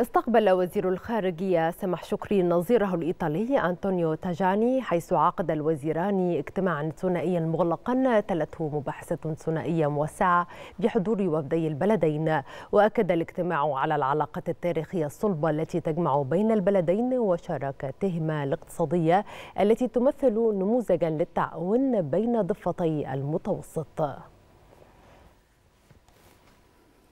استقبل وزير الخارجية سمح شكري نظيره الإيطالي أنطونيو تاجاني حيث عقد الوزيران اجتماعا ثنائيا مغلقا تلته مباحثة ثنائية موسعة بحضور وفدي البلدين وأكد الاجتماع على العلاقة التاريخية الصلبة التي تجمع بين البلدين وشراكتهما الاقتصادية التي تمثل نموذجا للتعاون بين ضفتي المتوسط